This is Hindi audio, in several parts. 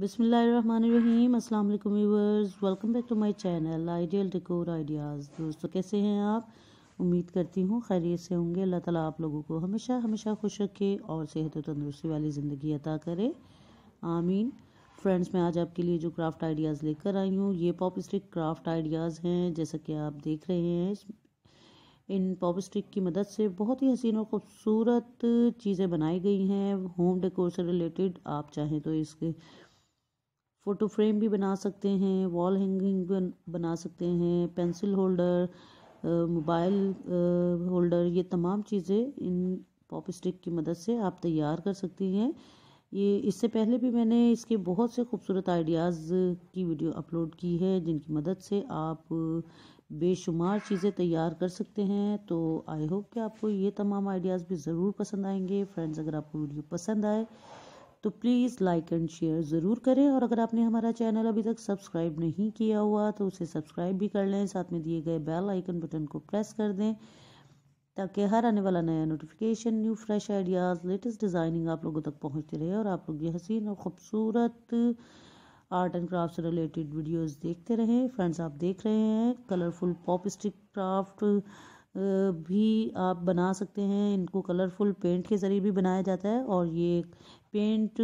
बिसमीम अस्सलाम viewers welcome back to my channel ideal decor ideas दोस्तों कैसे हैं आप उम्मीद करती हूँ खैरियत से होंगे अल्लाह ताला आप लोगों को हमेशा हमेशा खुश रखे और सेहत और तंदरुस्ती वाली ज़िंदगी अता करे आमीन फ्रेंड्स मैं आज आपके लिए जो क्राफ्ट आइडियाज़ लेकर आई हूँ ये पॉप स्टिक क्राफ्ट आइडियाज़ हैं जैसा कि आप देख रहे हैं इन पॉप स्टिक की मदद से बहुत ही हसीन और खूबसूरत चीज़ें बनाई गई हैं होम डेकोर से रिलेटेड आप चाहें तो इसके फ़ोटो फ्रेम भी बना सकते हैं वॉल हैंगिंग बना सकते हैं पेंसिल होल्डर मोबाइल होल्डर ये तमाम चीज़ें इन पॉप स्टिक की मदद से आप तैयार कर सकती हैं ये इससे पहले भी मैंने इसके बहुत से खूबसूरत आइडियाज़ की वीडियो अपलोड की है जिनकी मदद से आप बेशुमार चीज़ें तैयार कर सकते हैं तो आई होप कि आपको ये तमाम आइडियाज़ भी ज़रूर पसंद आएंगे फ्रेंड्स अगर आपको वीडियो पसंद आए तो प्लीज़ लाइक एंड शेयर ज़रूर करें और अगर आपने हमारा चैनल अभी तक सब्सक्राइब नहीं किया हुआ तो उसे सब्सक्राइब भी कर लें साथ में दिए गए बेल आइकन बटन को प्रेस कर दें ताकि हर आने वाला नया notification new fresh ideas latest designing आप लोगों तक पहुँचते रहे और आप लोग ये हसीन और ख़ूबसूरत आर्ट एंड क्राफ्ट से रिलेटेड वीडियोज देखते रहें फ्रेंड्स आप देख रहे हैं कलरफुल पॉप स्टिक क्राफ्ट भी आप बना सकते हैं इनको कलरफुल पेंट के ज़रिए भी बनाया जाता है और ये पेंट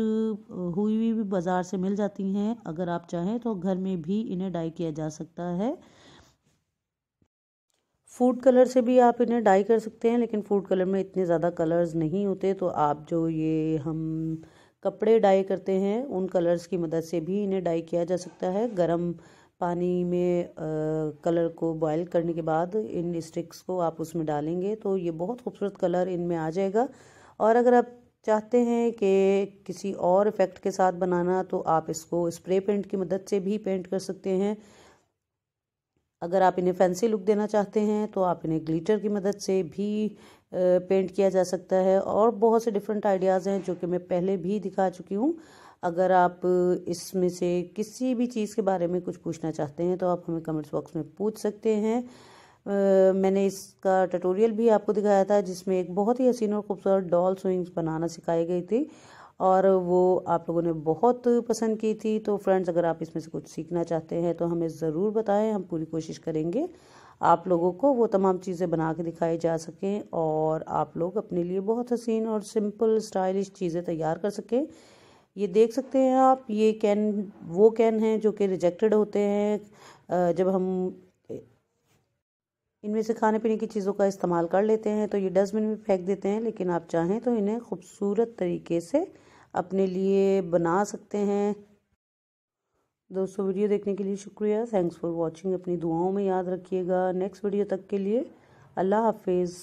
हुई हुई भी बाज़ार से मिल जाती हैं अगर आप चाहें तो घर में भी इन्हें डाई किया जा सकता है फूड कलर से भी आप इन्हें डाई कर सकते हैं लेकिन फूड कलर में इतने ज़्यादा कलर्स नहीं होते तो आप जो ये हम कपड़े डाई करते हैं उन कलर्स की मदद से भी इन्हें डाई किया जा सकता है गर्म पानी में आ, कलर को बॉयल करने के बाद इन स्टिक्स को आप उसमें डालेंगे तो ये बहुत खूबसूरत कलर इनमें आ जाएगा और अगर आप चाहते हैं कि किसी और इफ़ेक्ट के साथ बनाना तो आप इसको स्प्रे पेंट की मदद से भी पेंट कर सकते हैं अगर आप इन्हें फैंसी लुक देना चाहते हैं तो आप इन्हें ग्लिटर की मदद से भी पेंट किया जा सकता है और बहुत से डिफरेंट आइडियाज़ हैं जो कि मैं पहले भी दिखा चुकी हूँ अगर आप इसमें से किसी भी चीज़ के बारे में कुछ पूछना चाहते हैं तो आप हमें कमेंट्स बॉक्स में पूछ सकते हैं आ, मैंने इसका ट्यूटोरियल भी आपको दिखाया था जिसमें एक बहुत ही हसीन और खूबसूरत डॉल स्विंग्स बनाना सिखाई गई थी और वो आप लोगों ने बहुत पसंद की थी तो फ्रेंड्स अगर आप इसमें से कुछ सीखना चाहते हैं तो हमें ज़रूर बताएं हम पूरी कोशिश करेंगे आप लोगों को वो तमाम चीज़ें बना के दिखाई जा सकें और आप लोग अपने लिए बहुत हसीन और सिंपल स्टाइलिश चीज़ें तैयार कर सकें ये देख सकते हैं आप ये कैन वो कैन हैं जो कि रिजेक्टेड होते हैं जब हम इनमें से खाने पीने की चीज़ों का इस्तेमाल कर लेते हैं तो ये डस्टबिन में फेंक देते हैं लेकिन आप चाहें तो इन्हें खूबसूरत तरीके से अपने लिए बना सकते हैं दोस्तों वीडियो देखने के लिए शुक्रिया थैंक्स फॉर वॉचिंग अपनी दुआओं में याद रखिएगा नेक्स्ट वीडियो तक के लिए अल्लाह हाफिज़